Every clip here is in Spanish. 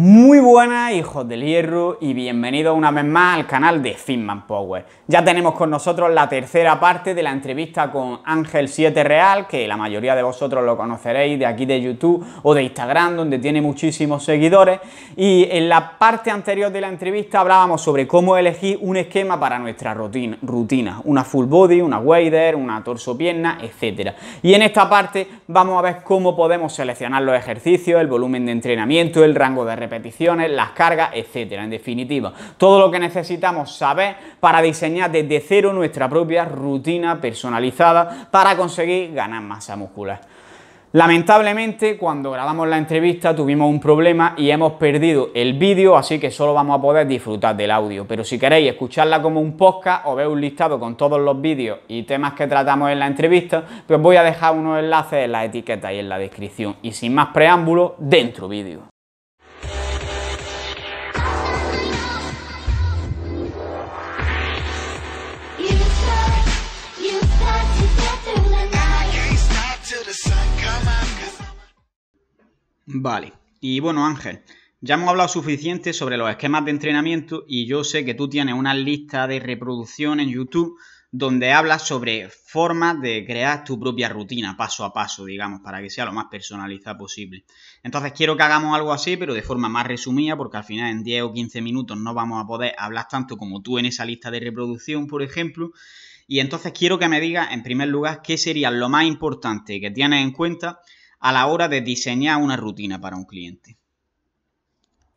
Muy buenas hijos del hierro y bienvenidos una vez más al canal de Finman Power. Ya tenemos con nosotros la tercera parte de la entrevista con Ángel 7 Real, que la mayoría de vosotros lo conoceréis de aquí de YouTube o de Instagram, donde tiene muchísimos seguidores. Y en la parte anterior de la entrevista hablábamos sobre cómo elegir un esquema para nuestra rutina, rutina una full body, una wader, una torso pierna, etc. Y en esta parte vamos a ver cómo podemos seleccionar los ejercicios, el volumen de entrenamiento, el rango de repeticiones, las cargas, etcétera. En definitiva, todo lo que necesitamos saber para diseñar desde cero nuestra propia rutina personalizada para conseguir ganar masa muscular. Lamentablemente, cuando grabamos la entrevista tuvimos un problema y hemos perdido el vídeo, así que solo vamos a poder disfrutar del audio. Pero si queréis escucharla como un podcast o ver un listado con todos los vídeos y temas que tratamos en la entrevista, pues voy a dejar unos enlaces en la etiqueta y en la descripción. Y sin más preámbulos, dentro vídeo. Vale. Y bueno, Ángel, ya hemos hablado suficiente sobre los esquemas de entrenamiento y yo sé que tú tienes una lista de reproducción en YouTube donde hablas sobre formas de crear tu propia rutina paso a paso, digamos, para que sea lo más personalizada posible. Entonces quiero que hagamos algo así, pero de forma más resumida, porque al final en 10 o 15 minutos no vamos a poder hablar tanto como tú en esa lista de reproducción, por ejemplo. Y entonces quiero que me digas, en primer lugar, qué sería lo más importante que tienes en cuenta a la hora de diseñar una rutina para un cliente.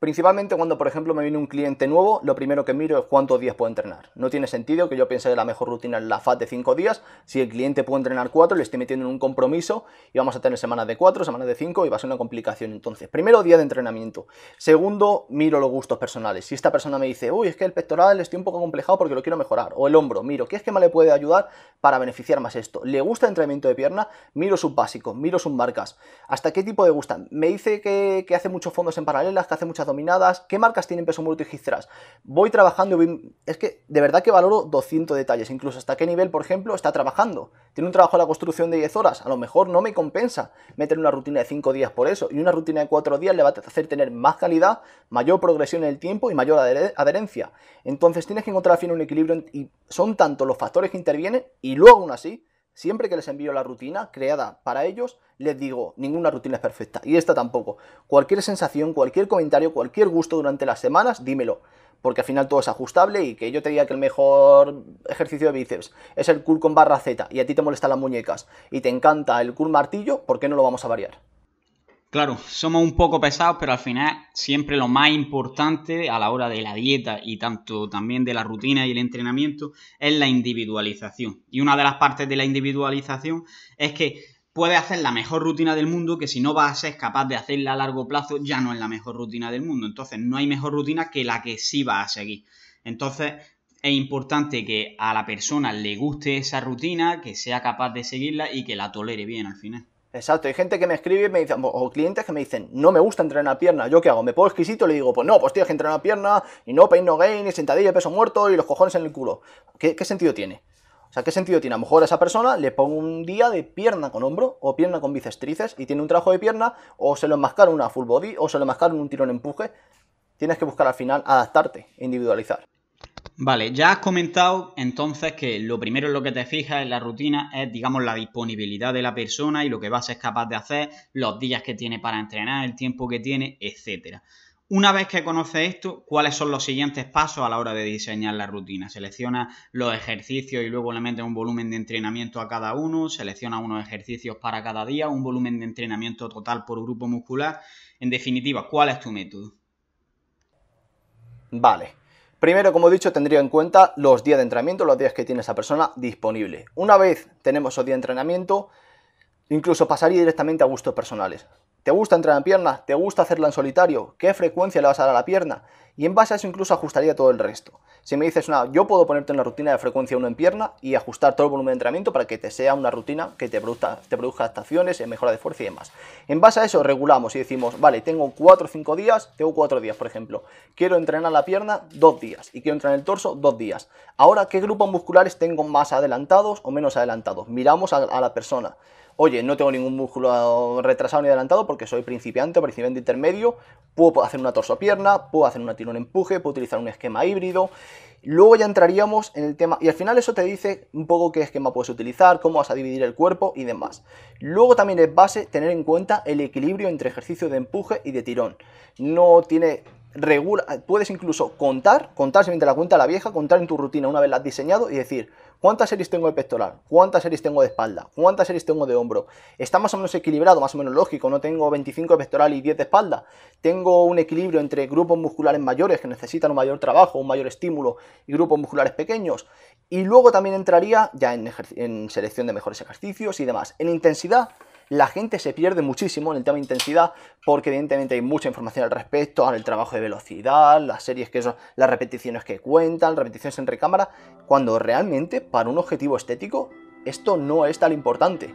Principalmente cuando, por ejemplo, me viene un cliente nuevo, lo primero que miro es cuántos días puedo entrenar. No tiene sentido que yo piense de la mejor rutina en la FAT de cinco días. Si el cliente puede entrenar cuatro le estoy metiendo en un compromiso y vamos a tener semanas de cuatro semanas de 5 y va a ser una complicación. Entonces, primero, día de entrenamiento. Segundo, miro los gustos personales. Si esta persona me dice, uy, es que el pectoral estoy un poco complejado porque lo quiero mejorar, o el hombro, miro, ¿qué me le puede ayudar para beneficiar más esto? ¿Le gusta entrenamiento de pierna? Miro sus básicos, miro sus marcas. ¿Hasta qué tipo de gustan? Me dice que, que hace muchos fondos en paralelas, que hace muchas dominadas, qué marcas tienen peso muerto y Voy trabajando, es que de verdad que valoro 200 detalles, incluso hasta qué nivel, por ejemplo, está trabajando. Tiene un trabajo de la construcción de 10 horas, a lo mejor no me compensa meter una rutina de 5 días por eso, y una rutina de 4 días le va a hacer tener más calidad, mayor progresión en el tiempo y mayor adherencia. Entonces tienes que encontrar al fin un equilibrio y son tanto los factores que intervienen y luego aún así Siempre que les envío la rutina creada para ellos, les digo, ninguna rutina es perfecta y esta tampoco. Cualquier sensación, cualquier comentario, cualquier gusto durante las semanas, dímelo. Porque al final todo es ajustable y que yo te diga que el mejor ejercicio de bíceps es el curl con barra Z y a ti te molestan las muñecas y te encanta el curl martillo, ¿por qué no lo vamos a variar? Claro, somos un poco pesados, pero al final siempre lo más importante a la hora de la dieta y tanto también de la rutina y el entrenamiento es la individualización. Y una de las partes de la individualización es que puedes hacer la mejor rutina del mundo que si no vas a ser capaz de hacerla a largo plazo ya no es la mejor rutina del mundo. Entonces no hay mejor rutina que la que sí vas a seguir. Entonces es importante que a la persona le guste esa rutina, que sea capaz de seguirla y que la tolere bien al final. Exacto, hay gente que me escribe y me dice, o clientes que me dicen, no me gusta entrenar pierna, ¿yo qué hago? ¿Me pongo exquisito? Le digo, pues no, pues tienes que entrenar pierna, y no pain no gain, y sentadilla, peso muerto, y los cojones en el culo. ¿Qué, sentido tiene? O sea, ¿qué sentido tiene? A lo mejor a esa persona le pongo un día de pierna con hombro, o pierna con bíceps tríceps, y tiene un trabajo de pierna, o se lo enmascaron una full body, o se lo enmascaron un tirón empuje. Tienes que buscar al final adaptarte, individualizar. Vale, ya has comentado entonces que lo primero en lo que te fijas en la rutina es, digamos, la disponibilidad de la persona y lo que vas a ser capaz de hacer, los días que tiene para entrenar, el tiempo que tiene, etcétera. Una vez que conoces esto, ¿cuáles son los siguientes pasos a la hora de diseñar la rutina? ¿Selecciona los ejercicios y luego le metes un volumen de entrenamiento a cada uno? ¿Selecciona unos ejercicios para cada día? ¿Un volumen de entrenamiento total por grupo muscular? En definitiva, ¿cuál es tu método? Vale. Primero, como he dicho, tendría en cuenta los días de entrenamiento, los días que tiene esa persona disponible. Una vez tenemos esos días de entrenamiento, incluso pasaría directamente a gustos personales. ¿Te gusta entrenar en pierna? ¿Te gusta hacerla en solitario? ¿Qué frecuencia le vas a dar a la pierna? Y en base a eso incluso ajustaría todo el resto. Si me dices, nada, yo puedo ponerte en la rutina de frecuencia 1 en pierna y ajustar todo el volumen de entrenamiento para que te sea una rutina que te produzca, te adaptaciones, eh, mejora de fuerza y demás. En base a eso regulamos y decimos, vale, tengo 4 o 5 días, tengo 4 días, por ejemplo. Quiero entrenar la pierna 2 días y quiero entrenar el torso 2 días. Ahora, ¿qué grupos musculares tengo más adelantados o menos adelantados? Miramos a la persona oye, no tengo ningún músculo retrasado ni adelantado porque soy principiante o principiante intermedio, puedo hacer una torso-pierna, puedo hacer una tirón empuje, puedo utilizar un esquema híbrido. Luego ya entraríamos en el tema, y al final eso te dice un poco qué esquema puedes utilizar, cómo vas a dividir el cuerpo y demás. Luego también es base tener en cuenta el equilibrio entre ejercicio de empuje y de tirón. No tiene puedes incluso contar, contar si la cuenta la vieja, contar en tu rutina una vez la has diseñado y decir, ¿cuántas series tengo de pectoral? ¿Cuántas series tengo de espalda? ¿Cuántas series tengo de hombro? Está más o menos equilibrado, más o menos lógico, no tengo 25 de pectoral y 10 de espalda. Tengo un equilibrio entre grupos musculares mayores que necesitan un mayor trabajo, un mayor estímulo y grupos musculares pequeños. Y luego también entraría ya en, en selección de mejores ejercicios y demás. En intensidad la gente se pierde muchísimo en el tema de intensidad porque evidentemente hay mucha información al respecto, al el trabajo de velocidad, las series que son, las repeticiones que cuentan, repeticiones en recámara, cuando realmente para un objetivo estético esto no es tan importante.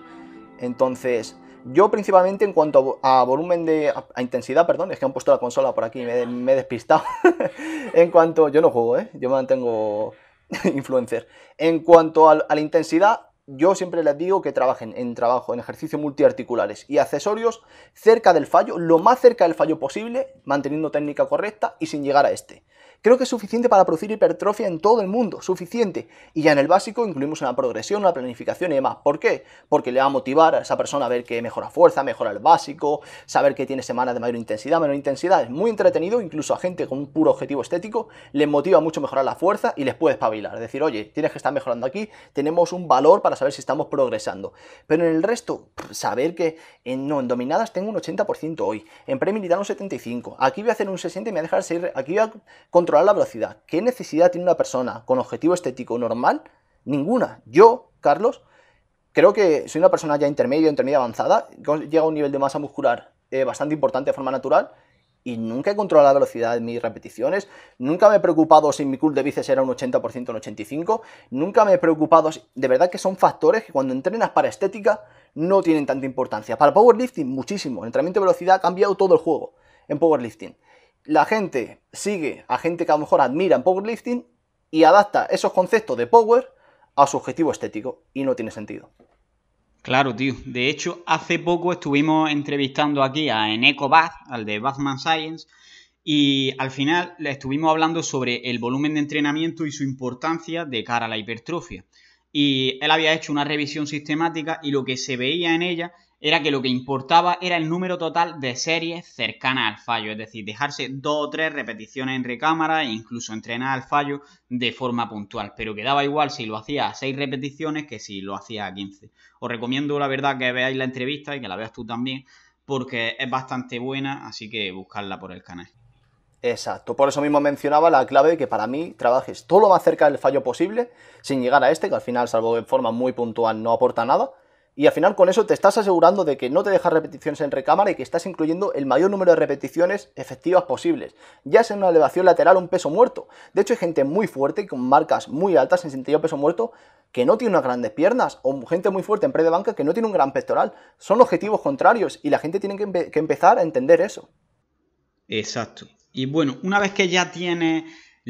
Entonces, yo principalmente en cuanto a volumen de... a intensidad, perdón, es que han puesto la consola por aquí, me, me he despistado. en cuanto... yo no juego, ¿eh? Yo mantengo influencer. En cuanto a la intensidad, yo siempre les digo que trabajen en trabajo, en ejercicios multiarticulares y accesorios cerca del fallo, lo más cerca del fallo posible, manteniendo técnica correcta y sin llegar a este. Creo que es suficiente para producir hipertrofia en todo el mundo, suficiente. Y ya en el básico incluimos una progresión, una planificación y demás. ¿Por qué? Porque le va a motivar a esa persona a ver que mejora fuerza, mejora el básico, saber que tiene semanas de mayor intensidad, menor intensidad. Es muy entretenido, incluso a gente con un puro objetivo estético, les motiva mucho mejorar la fuerza y les puede espabilar. Es decir, oye, tienes que estar mejorando aquí, tenemos un valor para saber si estamos progresando. Pero en el resto, saber que en, no, en dominadas tengo un 80% hoy, en pre militar un 75%, aquí voy a hacer un 60% y me voy a dejar seguir, aquí voy a controlar la velocidad. ¿Qué necesidad tiene una persona con objetivo estético normal? Ninguna. Yo, Carlos, creo que soy una persona ya intermedio, intermedia avanzada, llega a un nivel de masa muscular eh, bastante importante de forma natural y nunca he controlado la velocidad de mis repeticiones, nunca me he preocupado si mi cool de bíceps era un 80% o un 85%, nunca me he preocupado, de verdad que son factores que cuando entrenas para estética no tienen tanta importancia. Para powerlifting muchísimo, el entrenamiento de velocidad ha cambiado todo el juego en powerlifting. La gente sigue a gente que a lo mejor admira en powerlifting y adapta esos conceptos de power a su objetivo estético y no tiene sentido. Claro, tío. De hecho, hace poco estuvimos entrevistando aquí a Eneco Bath, al de Batman Science, y al final le estuvimos hablando sobre el volumen de entrenamiento y su importancia de cara a la hipertrofia. Y él había hecho una revisión sistemática y lo que se veía en ella era que lo que importaba era el número total de series cercanas al fallo, es decir, dejarse dos o tres repeticiones en recámara e incluso entrenar al fallo de forma puntual, pero quedaba igual si lo hacía a seis repeticiones que si lo hacía a quince Os recomiendo la verdad que veáis la entrevista y que la veas tú también, porque es bastante buena, así que buscarla por el canal. Exacto, por eso mismo mencionaba la clave que para mí trabajes todo lo más cerca del fallo posible, sin llegar a este, que al final, salvo de forma muy puntual, no aporta nada y al final con eso te estás asegurando de que no te dejas repeticiones en recámara y que estás incluyendo el mayor número de repeticiones efectivas posibles, ya sea en una elevación lateral o un peso muerto. De hecho hay gente muy fuerte con marcas muy altas en sentido peso muerto que no tiene unas grandes piernas o gente muy fuerte en pre de banca que no tiene un gran pectoral. Son objetivos contrarios y la gente tiene que, empezar a entender eso. Exacto. Y bueno, una vez que ya tiene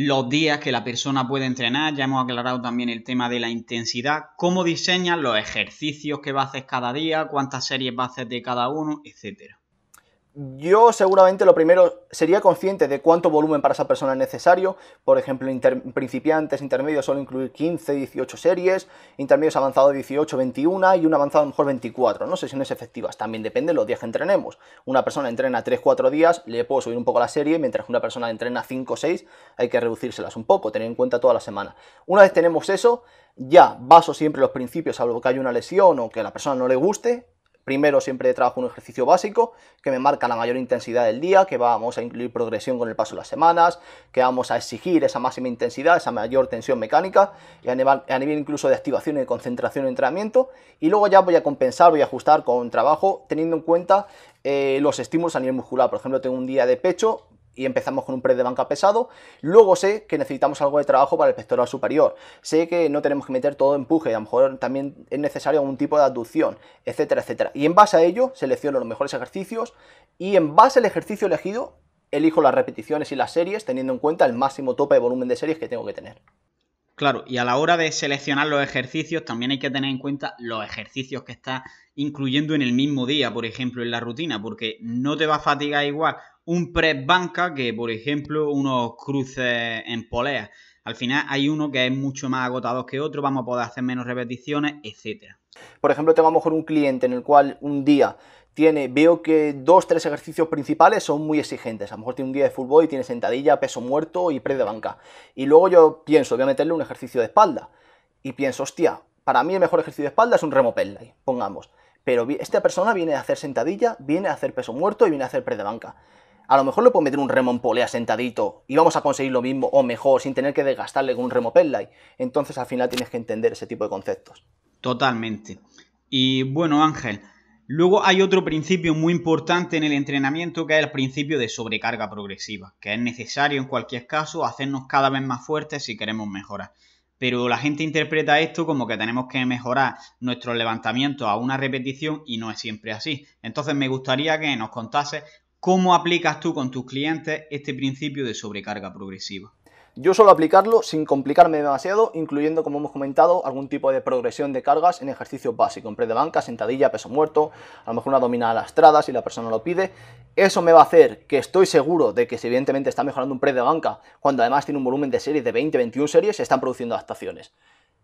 los días que la persona puede entrenar, ya hemos aclarado también el tema de la intensidad, cómo diseñan los ejercicios que va a hacer cada día, cuántas series va a hacer de cada uno, etcétera yo seguramente lo primero sería consciente de cuánto volumen para esa persona es necesario. Por ejemplo, principiantes, intermedios solo incluir 15, 18 series, intermedios avanzados 18, 21 y un avanzado mejor 24, no sesiones efectivas. También depende de los días que entrenemos. Una persona entrena 3, 4 días, le puedo subir un poco la serie, mientras que una persona entrena 5, 6, hay que reducírselas un poco, tener en cuenta toda la semana. Una vez tenemos eso, ya baso siempre los principios, salvo que haya una lesión o que a la persona no le guste, Primero siempre trabajo un ejercicio básico que me marca la mayor intensidad del día, que vamos a incluir progresión con el paso de las semanas, que vamos a exigir esa máxima intensidad, esa mayor tensión mecánica y a nivel, incluso de activación y de concentración en entrenamiento. Y luego ya voy a compensar, voy a ajustar con trabajo teniendo en cuenta eh, los estímulos a nivel muscular. Por ejemplo, tengo un día de pecho, y empezamos con un press de banca pesado. Luego sé que necesitamos algo de trabajo para el pectoral superior. Sé que no tenemos que meter todo empuje, a lo mejor también es necesario algún tipo de adducción, etcétera, etcétera. Y en base a ello selecciono los mejores ejercicios y en base al ejercicio elegido elijo las repeticiones y las series teniendo en cuenta el máximo tope de volumen de series que tengo que tener. Claro, y a la hora de seleccionar los ejercicios también hay que tener en cuenta los ejercicios que estás incluyendo en el mismo día, por ejemplo, en la rutina, porque no te va a fatigar igual un pre banca que, por ejemplo, unos cruces en polea. Al final hay uno que es mucho más agotado que otro, vamos a poder hacer menos repeticiones, etcétera. Por ejemplo, tengo a lo mejor un cliente en el cual un día tiene, veo que dos, tres ejercicios principales son muy exigentes. A lo mejor tiene un día de fútbol y tiene sentadilla, peso muerto y pre de banca. Y luego yo pienso, voy a meterle un ejercicio de espalda. Y pienso, hostia, para mí el mejor ejercicio de espalda es un remo pelday, pongamos. Pero esta persona viene a hacer sentadilla, viene a hacer peso muerto y viene a hacer pre de banca a lo mejor le puedo meter un en Polea sentadito y vamos a conseguir lo mismo o mejor sin tener que desgastarle con un Remo Entonces al final tienes que entender ese tipo de conceptos. Totalmente. Y bueno, Ángel, luego hay otro principio muy importante en el entrenamiento que es el principio de sobrecarga progresiva, que es necesario en cualquier caso hacernos cada vez más fuertes si queremos mejorar pero la gente interpreta esto como que tenemos que mejorar ...nuestro levantamiento a una repetición y no es siempre así. Entonces me gustaría que nos contase ¿Cómo aplicas tú con tus clientes este principio de sobrecarga progresiva? Yo suelo aplicarlo sin complicarme demasiado, incluyendo, como hemos comentado, algún tipo de progresión de cargas en ejercicio básico, en pre de banca, sentadilla, peso muerto, a lo mejor una dominada alastrada si la persona lo pide. Eso me va a hacer que estoy seguro de que si evidentemente está mejorando un pre de banca, cuando además tiene un volumen de series de 20-21 series, se están produciendo adaptaciones.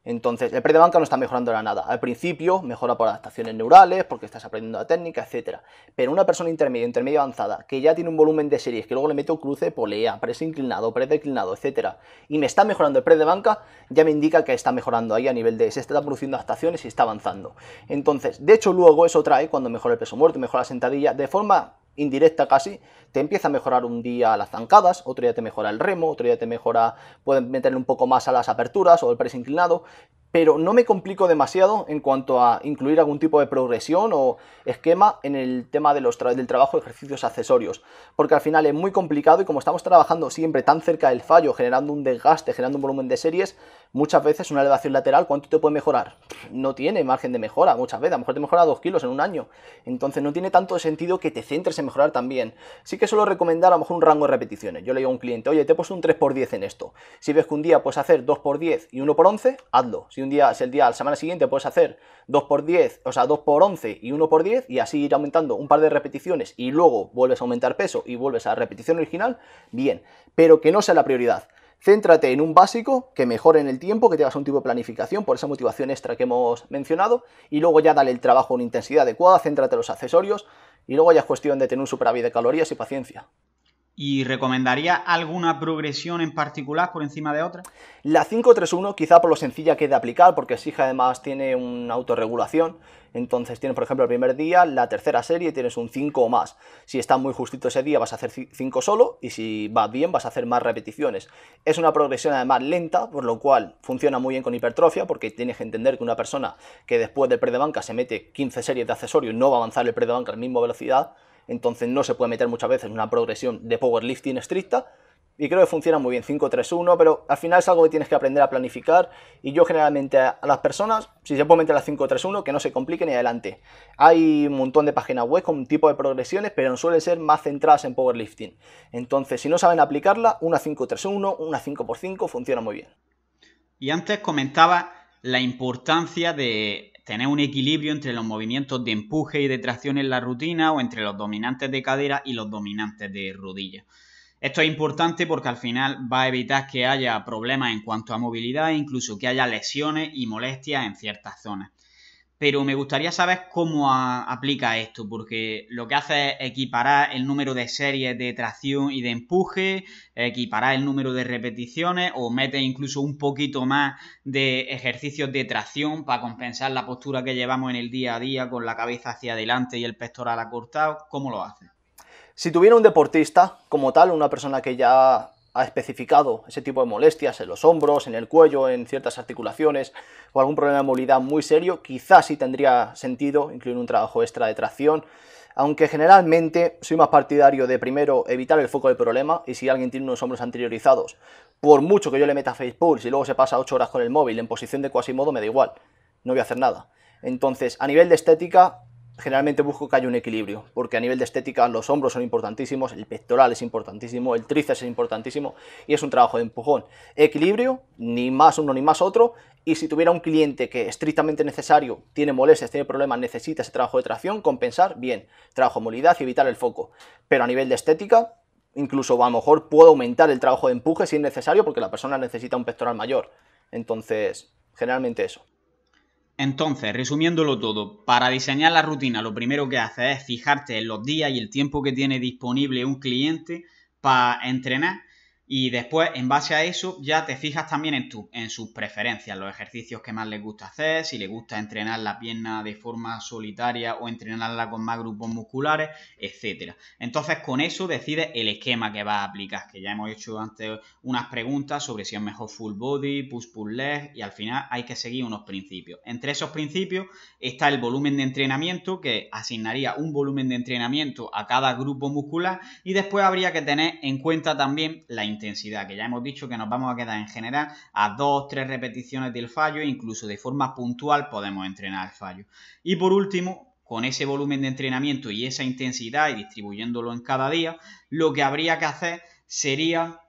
Entonces, el pre de banca no está mejorando la nada. Al principio mejora por adaptaciones neurales, porque estás aprendiendo la técnica, etc. Pero una persona intermedia, intermedia avanzada, que ya tiene un volumen de series, que luego le meto cruce, polea, pues parece inclinado, predeclinado declinado, etc. Y me está mejorando el pre de banca, ya me indica que está mejorando ahí a nivel de se está produciendo adaptaciones y está avanzando. Entonces, de hecho luego eso trae cuando mejora el peso muerto, mejora la sentadilla, de forma indirecta casi, te empieza a mejorar un día las zancadas, otro día te mejora el remo, otro día te mejora, pueden meterle un poco más a las aperturas o el press inclinado, pero no me complico demasiado en cuanto a incluir algún tipo de progresión o esquema en el tema de los del trabajo de ejercicios accesorios, porque al final es muy complicado y como estamos trabajando siempre tan cerca del fallo, generando un desgaste, generando un volumen de series, muchas veces una elevación lateral, ¿cuánto te puede mejorar? No tiene margen de mejora muchas veces, a lo mejor te mejora 2 kilos en un año. Entonces no tiene tanto sentido que te centres en mejorar también. Sí que suelo recomendar a lo mejor un rango de repeticiones. Yo le digo a un cliente, oye, te he puesto un 3x10 en esto. Si ves que un día puedes hacer 2x10 y 1x11, hazlo. Si un día, es el día, la semana siguiente puedes hacer 2x10, o sea, 2x11 y 1x10 y así ir aumentando un par de repeticiones y luego vuelves a aumentar peso y vuelves a la repetición original, bien, pero que no sea la prioridad. Céntrate en un básico que mejore en el tiempo, que tengas un tipo de planificación por esa motivación extra que hemos mencionado y luego ya dale el trabajo una intensidad adecuada, céntrate en los accesorios y luego ya es cuestión de tener un superávit de calorías y paciencia. ¿Y recomendaría alguna progresión en particular por encima de otra? La 531 quizá por lo sencilla que es de aplicar, porque exige además tiene una autorregulación. Entonces tienes, por ejemplo, el primer día, la tercera serie, tienes un 5 o más. Si está muy justito ese día, vas a hacer 5 solo y si va bien, vas a hacer más repeticiones. Es una progresión además lenta, por lo cual funciona muy bien con hipertrofia, porque tienes que entender que una persona que después del pre de banca se mete 15 series de accesorios no va a avanzar el pre de banca a la misma velocidad entonces no se puede meter muchas veces en una progresión de powerlifting estricta, y creo que funciona muy bien 531, pero al final es algo que tienes que aprender a planificar y yo generalmente a, las personas, si se puede meter a 5 3 que no se compliquen y adelante. Hay un montón de páginas web con un tipo de progresiones, pero no suelen ser más centradas en powerlifting. Entonces, si no saben aplicarla, una 531, una 5x5 funciona muy bien. Y antes comentaba la importancia de tener un equilibrio entre los movimientos de empuje y de tracción en la rutina o entre los dominantes de cadera y los dominantes de rodilla. Esto es importante porque al final va a evitar que haya problemas en cuanto a movilidad e incluso que haya lesiones y molestias en ciertas zonas pero me gustaría saber cómo aplica esto, porque lo que hace es equiparar el número de series de tracción y de empuje, equipará el número de repeticiones o mete incluso un poquito más de ejercicios de tracción para compensar la postura que llevamos en el día a día con la cabeza hacia adelante y el pectoral acortado. ¿Cómo lo hace? Si tuviera un deportista como tal, una persona que ya ha especificado ese tipo de molestias en los hombros, en el cuello, en ciertas articulaciones o algún problema de movilidad muy serio, quizás sí tendría sentido incluir un trabajo extra de tracción, aunque generalmente soy más partidario de primero evitar el foco del problema y si alguien tiene unos hombros anteriorizados, por mucho que yo le meta Facebook y luego se pasa 8 horas con el móvil en posición de cuasi modo, me da igual, no voy a hacer nada. Entonces, a nivel de estética, generalmente busco que haya un equilibrio, porque a nivel de estética los hombros son importantísimos, el pectoral es importantísimo, el tríceps es importantísimo y es un trabajo de empujón. Equilibrio, ni más uno ni más otro, y si tuviera un cliente que estrictamente necesario, tiene molestias, tiene problemas, necesita ese trabajo de tracción, compensar, bien, trabajo de movilidad y evitar el foco. Pero a nivel de estética, incluso a lo mejor puedo aumentar el trabajo de empuje si es necesario, porque la persona necesita un pectoral mayor. Entonces, generalmente eso. Entonces, resumiéndolo todo, para diseñar la rutina lo primero que haces es fijarte en los días y el tiempo que tiene disponible un cliente para entrenar y después, en base a eso, ya te fijas también en, tu, en sus preferencias, los ejercicios que más les gusta hacer, si les gusta entrenar la pierna de forma solitaria o entrenarla con más grupos musculares, etc. Entonces, con eso decides el esquema que vas a aplicar, que ya hemos hecho antes unas preguntas sobre si es mejor full body, push-pull leg, y al final hay que seguir unos principios. Entre esos principios está el volumen de entrenamiento, que asignaría un volumen de entrenamiento a cada grupo muscular, y después habría que tener en cuenta también la que ya hemos dicho que nos vamos a quedar en general a dos tres repeticiones del fallo, incluso de forma puntual podemos entrenar el fallo. Y por último, con ese volumen de entrenamiento y esa intensidad y distribuyéndolo en cada día, lo que habría que hacer sería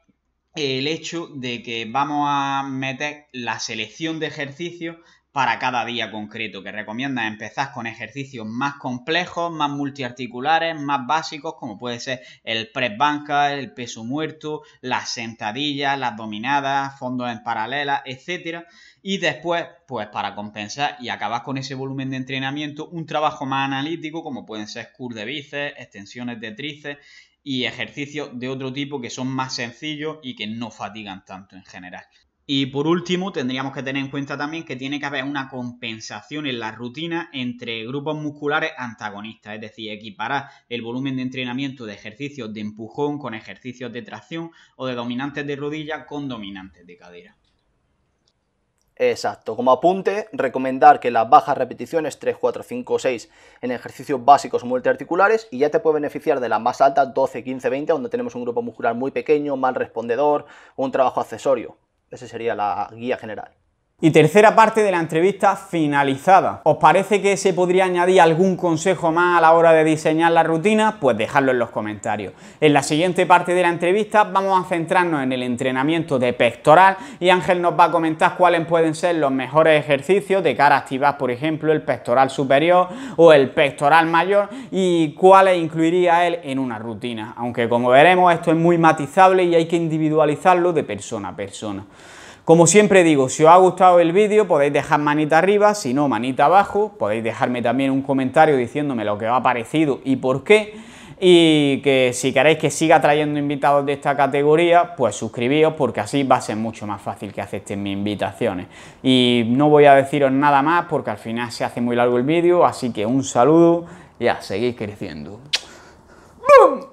el hecho de que vamos a meter la selección de ejercicios para cada día concreto, que recomienda empezar con ejercicios más complejos, más multiarticulares, más básicos, como puede ser el press banca, el peso muerto, las sentadillas, las dominadas, fondos en paralela, etc. Y después, pues para compensar y acabar con ese volumen de entrenamiento, un trabajo más analítico, como pueden ser curl de bíceps, extensiones de tríceps y ejercicios de otro tipo que son más sencillos y que no fatigan tanto en general. Y por último, tendríamos que tener en cuenta también que tiene que haber una compensación en la rutina entre grupos musculares antagonistas, es decir, equiparar el volumen de entrenamiento de ejercicios de empujón con ejercicios de tracción o de dominantes de rodilla con dominantes de cadera. Exacto. Como apunte, recomendar que las bajas repeticiones 3, 4, 5, 6 en ejercicios básicos multiarticulares y ya te puede beneficiar de las más altas 12, 15, 20, donde tenemos un grupo muscular muy pequeño, mal respondedor, un trabajo accesorio. Esa sería la guía general. Y tercera parte de la entrevista finalizada. ¿Os parece que se podría añadir algún consejo más a la hora de diseñar la rutina? Pues dejadlo en los comentarios. En la siguiente parte de la entrevista vamos a centrarnos en el entrenamiento de pectoral y Ángel nos va a comentar cuáles pueden ser los mejores ejercicios de cara a activar, por ejemplo, el pectoral superior o el pectoral mayor y cuáles incluiría él en una rutina. Aunque como veremos esto es muy matizable y hay que individualizarlo de persona a persona. Como siempre digo, si os ha gustado el vídeo podéis dejar manita arriba, si no manita abajo, podéis dejarme también un comentario diciéndome lo que os ha parecido y por qué. Y que si queréis que siga trayendo invitados de esta categoría, pues suscribíos porque así va a ser mucho más fácil que acepten mis invitaciones. Y no voy a deciros nada más porque al final se hace muy largo el vídeo, así que un saludo y a seguir creciendo. ¡Bum!